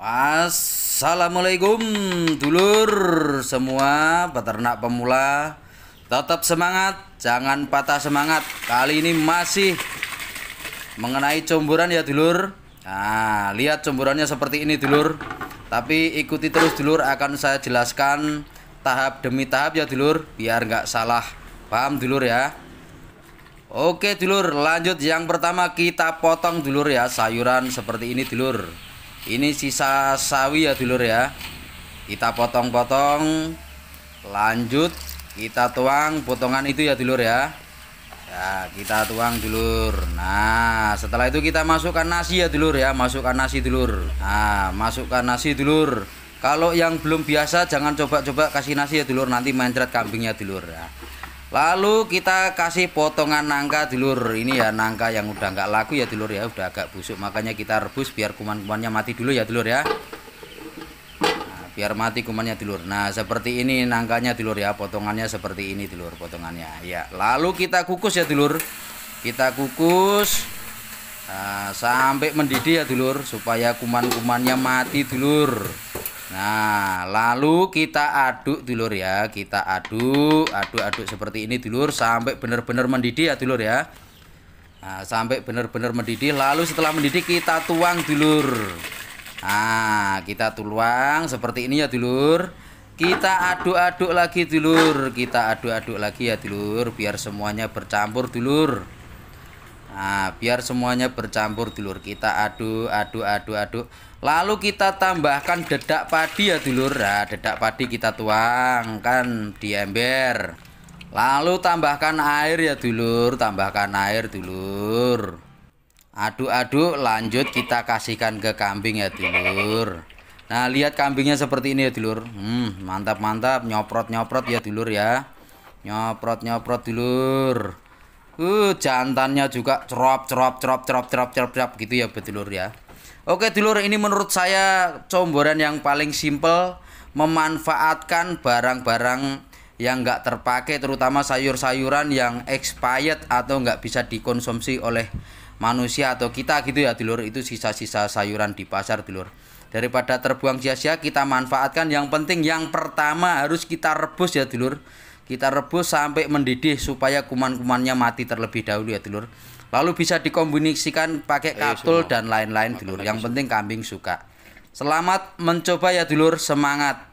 Assalamualaikum dulur semua peternak pemula Tetap semangat, jangan patah semangat Kali ini masih mengenai comburan ya dulur Nah, lihat comburannya seperti ini dulur Tapi ikuti terus dulur, akan saya jelaskan tahap demi tahap ya dulur Biar nggak salah, paham dulur ya Oke dulur, lanjut yang pertama kita potong dulur ya sayuran seperti ini dulur ini sisa sawi ya dulur ya kita potong-potong lanjut kita tuang potongan itu ya dulur ya ya kita tuang dulur nah setelah itu kita masukkan nasi ya dulur ya masukkan nasi dulur nah masukkan nasi dulur kalau yang belum biasa jangan coba-coba kasih nasi ya dulur nanti mencret kambingnya dulur ya Lalu kita kasih potongan nangka dulur. Ini ya nangka yang udah nggak laku ya dulur ya, udah agak busuk. Makanya kita rebus biar kuman-kumannya mati dulu ya dulur ya. Nah, biar mati kumannya dulur. Nah, seperti ini nangkanya dulur ya, potongannya seperti ini dulur potongannya. Ya, lalu kita kukus ya dulur. Kita kukus nah, sampai mendidih ya dulur supaya kuman-kumannya mati dulur. Nah, lalu kita aduk dulur ya. Kita aduk, aduk-aduk seperti ini dulur sampai benar-benar mendidih ya dulur ya. Nah, sampai benar-benar mendidih. Lalu setelah mendidih kita tuang dulur. Nah, kita tuang seperti ini ya dulur. Kita aduk-aduk lagi dulur. Kita aduk-aduk lagi ya dulur biar semuanya bercampur dulur. Nah, biar semuanya bercampur dulur. Kita aduk, aduk, aduk, aduk. Lalu kita tambahkan dedak padi ya dulur. Nah, dedak padi kita tuangkan di ember. Lalu tambahkan air ya dulur, tambahkan air dulur. Aduk-aduk, lanjut kita kasihkan ke kambing ya dulur. Nah, lihat kambingnya seperti ini ya dulur. Hmm, mantap-mantap, nyoprot-nyoprot ya dulur ya. Nyoprot-nyoprot dulur. Uh, jantannya juga cerop cerop cerop cerop cerop cerop cerop gitu ya betulur ya. Oke dulur ini menurut saya comboran yang paling simple memanfaatkan barang-barang yang nggak terpakai terutama sayur-sayuran yang expired atau nggak bisa dikonsumsi oleh manusia atau kita gitu ya dulur itu sisa-sisa sayuran di pasar dulur daripada terbuang sia-sia kita manfaatkan yang penting yang pertama harus kita rebus ya dulur kita rebus sampai mendidih supaya kuman-kumannya mati terlebih dahulu ya dulur lalu bisa dikombinasikan pakai katul dan lain-lain dulur yang penting kambing suka selamat mencoba ya dulur semangat